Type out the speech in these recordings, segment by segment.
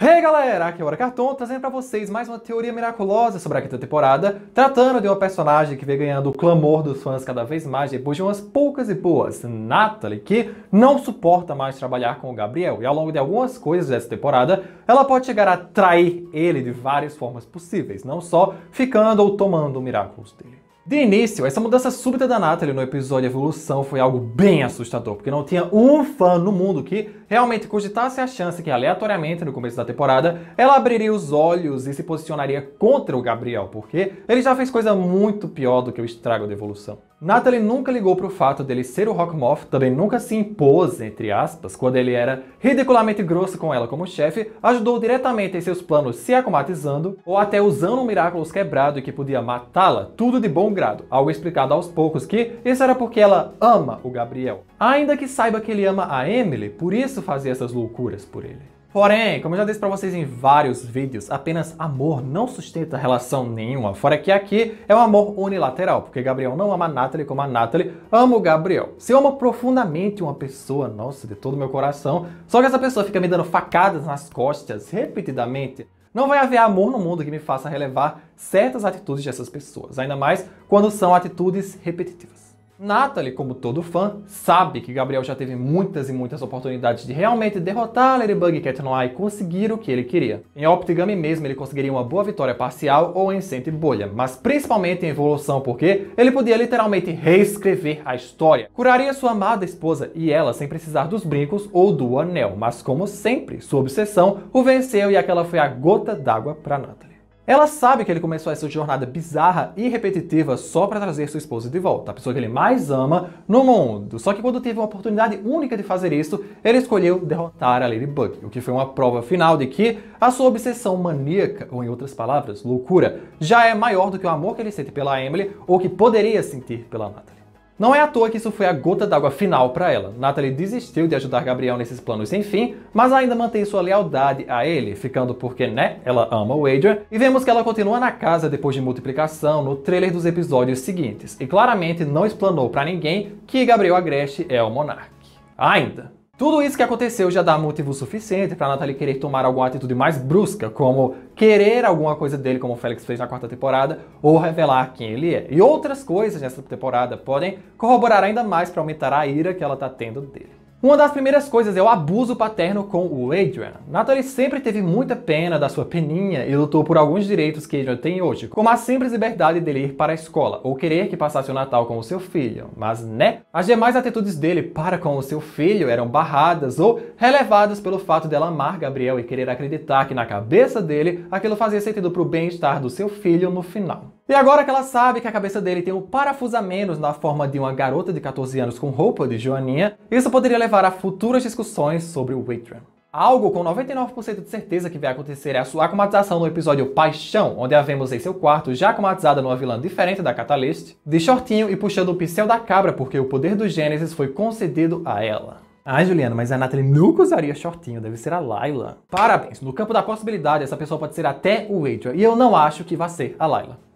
Hey galera, aqui é o Hora Carton, trazendo para vocês mais uma teoria miraculosa sobre a quinta temporada, tratando de uma personagem que vem ganhando o clamor dos fãs cada vez mais depois de umas poucas e boas, Natalie, que não suporta mais trabalhar com o Gabriel, e ao longo de algumas coisas dessa temporada, ela pode chegar a trair ele de várias formas possíveis, não só ficando ou tomando miraculos dele. De início, essa mudança súbita da Natalie no episódio Evolução foi algo bem assustador, porque não tinha um fã no mundo que realmente cogitasse a chance que, aleatoriamente, no começo da temporada, ela abriria os olhos e se posicionaria contra o Gabriel, porque ele já fez coisa muito pior do que o estrago da evolução. Natalie nunca ligou para o fato dele ser o Rockmoth, também nunca se impôs, entre aspas, quando ele era ridiculamente grosso com ela como chefe, ajudou diretamente em seus planos se acomatizando, ou até usando um Miraculous quebrado que podia matá-la, tudo de bom grado, algo explicado aos poucos que isso era porque ela ama o Gabriel. Ainda que saiba que ele ama a Emily, por isso fazia essas loucuras por ele. Porém, como eu já disse para vocês em vários vídeos, apenas amor não sustenta relação nenhuma. Fora que aqui é um amor unilateral, porque Gabriel não ama Nathalie como a Nathalie ama o Gabriel. Se eu amo profundamente uma pessoa, nossa, de todo meu coração, só que essa pessoa fica me dando facadas nas costas repetidamente, não vai haver amor no mundo que me faça relevar certas atitudes dessas pessoas, ainda mais quando são atitudes repetitivas. Natalie, como todo fã, sabe que Gabriel já teve muitas e muitas oportunidades de realmente derrotar Ladybug e Cat Noir e conseguir o que ele queria. Em Optigami mesmo ele conseguiria uma boa vitória parcial ou em Sente Bolha, mas principalmente em Evolução porque ele podia literalmente reescrever a história. Curaria sua amada esposa e ela sem precisar dos brincos ou do anel, mas como sempre, sua obsessão o venceu e aquela foi a gota d'água para Natalie. Ela sabe que ele começou essa jornada bizarra e repetitiva só para trazer sua esposa de volta, a pessoa que ele mais ama no mundo. Só que quando teve uma oportunidade única de fazer isso, ele escolheu derrotar a Ladybug, o que foi uma prova final de que a sua obsessão maníaca, ou em outras palavras, loucura, já é maior do que o amor que ele sente pela Emily ou que poderia sentir pela Natalie. Não é à toa que isso foi a gota d'água final para ela. Natalie desistiu de ajudar Gabriel nesses planos sem fim, mas ainda mantém sua lealdade a ele, ficando porque, né, ela ama o Adrian, e vemos que ela continua na casa depois de multiplicação no trailer dos episódios seguintes, e claramente não explanou para ninguém que Gabriel Agreste é o monarca. Ainda. Tudo isso que aconteceu já dá motivo suficiente para Natalie querer tomar alguma atitude mais brusca, como querer alguma coisa dele, como o Félix fez na quarta temporada, ou revelar quem ele é. E outras coisas nessa temporada podem corroborar ainda mais para aumentar a ira que ela está tendo dele. Uma das primeiras coisas é o abuso paterno com o Adrian. Natalie sempre teve muita pena da sua peninha e lutou por alguns direitos que Adrian tem hoje, como a simples liberdade dele ir para a escola ou querer que passasse o Natal com o seu filho. Mas né? As demais atitudes dele para com o seu filho eram barradas ou relevadas pelo fato dela amar Gabriel e querer acreditar que na cabeça dele aquilo fazia sentido para o bem-estar do seu filho no final. E agora que ela sabe que a cabeça dele tem um parafusamento na forma de uma garota de 14 anos com roupa de Joaninha, isso poderia levar a futuras discussões sobre o Waitran. Algo com 99% de certeza que vai acontecer é a sua acomatização no episódio Paixão, onde a vemos em seu quarto já acomatizada numa vilã diferente da Catalyst, de shortinho e puxando o pincel da cabra porque o poder do Gênesis foi concedido a ela. Ai, Juliana, mas a Natalie nunca usaria shortinho, deve ser a Layla. Parabéns, no campo da possibilidade essa pessoa pode ser até o Adrian, e eu não acho que vai ser a Layla.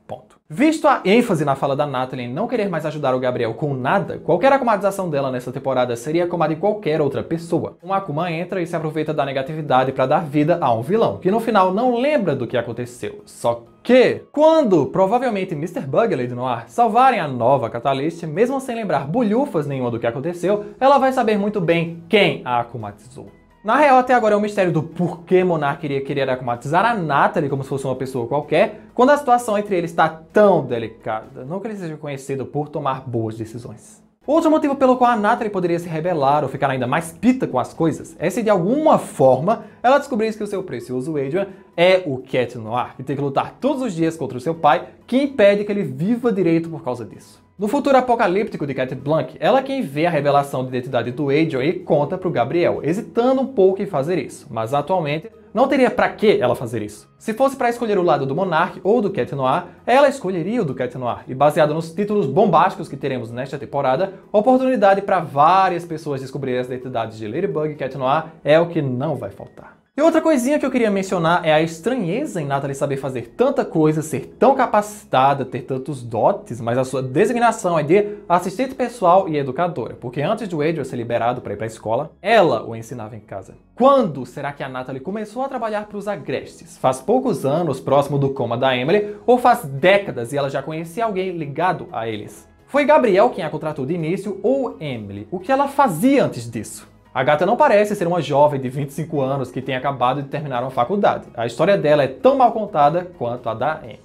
Visto a ênfase na fala da Natalie em não querer mais ajudar o Gabriel com nada, qualquer acumadização dela nessa temporada seria como a de qualquer outra pessoa. Um Akuma entra e se aproveita da negatividade para dar vida a um vilão, que no final não lembra do que aconteceu, só que, quando provavelmente Mr. Bugley e Lady Noir salvarem a nova Catalyst, mesmo sem lembrar bolhufas nenhuma do que aconteceu, ela vai saber muito bem quem a acumatizou. Na real, até agora é um mistério do porquê Monark iria querer acumatizar a Natalie como se fosse uma pessoa qualquer, quando a situação entre eles está tão delicada. Não que ele seja conhecido por tomar boas decisões. Outro motivo pelo qual a Natalie poderia se rebelar ou ficar ainda mais pita com as coisas é se de alguma forma ela descobrisse que o seu precioso Adrian é o Cat Noir e tem que lutar todos os dias contra o seu pai, que impede que ele viva direito por causa disso. No futuro apocalíptico de Cat Blanc, ela é quem vê a revelação de identidade do Adrian e conta para o Gabriel, hesitando um pouco em fazer isso, mas atualmente não teria para que ela fazer isso. Se fosse para escolher o lado do Monarch ou do Cat Noir, ela escolheria o do Cat Noir, e baseado nos títulos bombásticos que teremos nesta temporada, oportunidade para várias pessoas descobrirem as identidades de Ladybug e Cat Noir é o que não vai faltar. E outra coisinha que eu queria mencionar é a estranheza em Natalie saber fazer tanta coisa, ser tão capacitada, ter tantos dotes, mas a sua designação é de assistente pessoal e educadora, porque antes do Adrian ser liberado para ir para a escola, ela o ensinava em casa. Quando será que a Natalie começou a trabalhar para os agrestes? Faz poucos anos, próximo do coma da Emily, ou faz décadas e ela já conhecia alguém ligado a eles? Foi Gabriel quem a contratou de início ou Emily? O que ela fazia antes disso? A gata não parece ser uma jovem de 25 anos que tem acabado de terminar uma faculdade. A história dela é tão mal contada quanto a da Emily.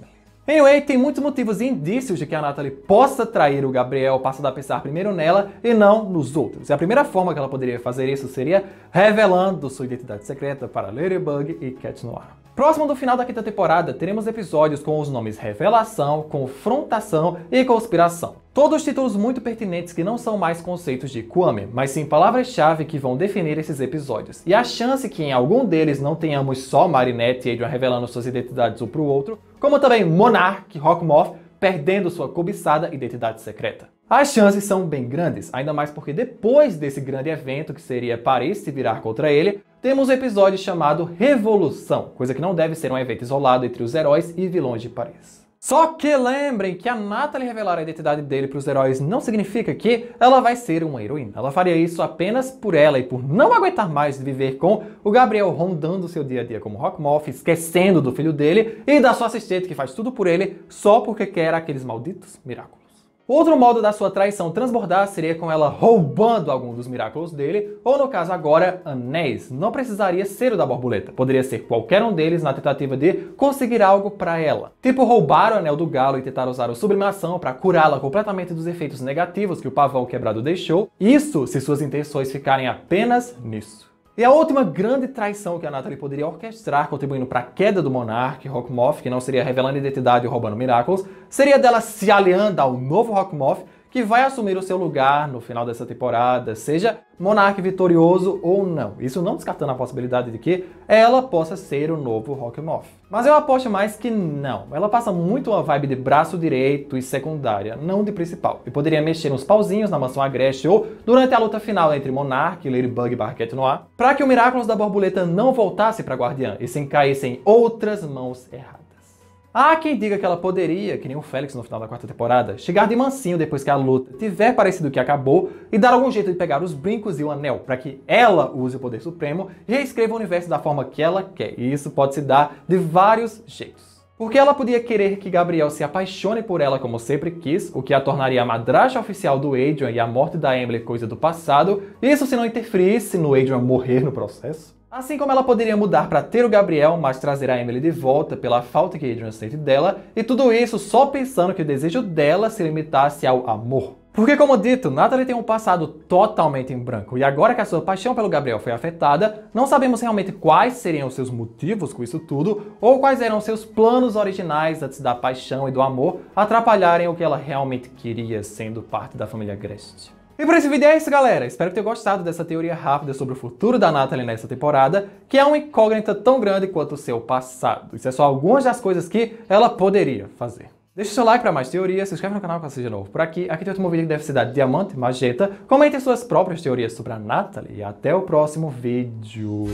Anyway, tem muitos motivos e indícios de que a Natalie possa trair o Gabriel, passando a pensar primeiro nela e não nos outros. E a primeira forma que ela poderia fazer isso seria revelando sua identidade secreta para Ladybug e Cat Noir. Próximo do final da quinta temporada, teremos episódios com os nomes Revelação, Confrontação e Conspiração. Todos títulos muito pertinentes que não são mais conceitos de Kwame, mas sim palavras-chave que vão definir esses episódios. E a chance que em algum deles não tenhamos só Marinette e Adrian revelando suas identidades um pro outro, como também Monarch e Rockmoth perdendo sua cobiçada identidade secreta. As chances são bem grandes, ainda mais porque depois desse grande evento que seria Paris se virar contra ele, temos um episódio chamado Revolução, coisa que não deve ser um evento isolado entre os heróis e vilões de Paris. Só que lembrem que a Natalie revelar a identidade dele para os heróis não significa que ela vai ser uma heroína. Ela faria isso apenas por ela e por não aguentar mais viver com o Gabriel rondando seu dia a dia como Rockmoth, esquecendo do filho dele e da sua assistente que faz tudo por ele só porque quer aqueles malditos miraculos. Outro modo da sua traição transbordar seria com ela roubando algum dos miraculos dele, ou no caso agora, anéis. Não precisaria ser o da borboleta, poderia ser qualquer um deles na tentativa de conseguir algo para ela. Tipo roubar o anel do galo e tentar usar o sublimação para curá-la completamente dos efeitos negativos que o pavão quebrado deixou. Isso se suas intenções ficarem apenas nisso. E a última grande traição que a Natalie poderia orquestrar, contribuindo para a queda do monarca Rockmoth, que não seria revelando identidade ou roubando miracles, seria dela se aliando ao novo Rockmoth que vai assumir o seu lugar no final dessa temporada, seja Monark vitorioso ou não. Isso não descartando a possibilidade de que ela possa ser o novo Off. Mas eu aposto mais que não. Ela passa muito uma vibe de braço direito e secundária, não de principal. E poderia mexer nos pauzinhos na mansão agreste ou durante a luta final entre e Ladybug e Barquette Noir, para que o Miraculous da Borboleta não voltasse para Guardiã e se encaísse em outras mãos erradas. Há quem diga que ela poderia, que nem o Félix no final da quarta temporada, chegar de mansinho depois que a luta tiver parecido que acabou e dar algum jeito de pegar os brincos e o anel para que ela use o poder supremo e reescreva o universo da forma que ela quer. E isso pode se dar de vários jeitos. Porque ela podia querer que Gabriel se apaixone por ela como sempre quis, o que a tornaria a madrasta oficial do Adrian e a morte da Emily coisa do passado, isso se não interferisse no Adrian morrer no processo. Assim como ela poderia mudar para ter o Gabriel, mas trazer a Emily de volta pela falta que Adrian sente dela, e tudo isso só pensando que o desejo dela se limitasse ao amor. Porque, como dito, Natalie tem um passado totalmente em branco, e agora que a sua paixão pelo Gabriel foi afetada, não sabemos realmente quais seriam os seus motivos com isso tudo, ou quais eram seus planos originais antes da paixão e do amor atrapalharem o que ela realmente queria sendo parte da família Grest. E por esse vídeo é isso, galera. Espero ter gostado dessa teoria rápida sobre o futuro da Natalie nessa temporada, que é uma incógnita tão grande quanto o seu passado. Isso é só algumas das coisas que ela poderia fazer. Deixe seu like para mais teorias, se inscreve no canal caso seja novo por aqui. Aqui tem outro vídeo que deve ser da Diamante Magenta. Comente suas próprias teorias sobre a Natalie e até o próximo vídeo.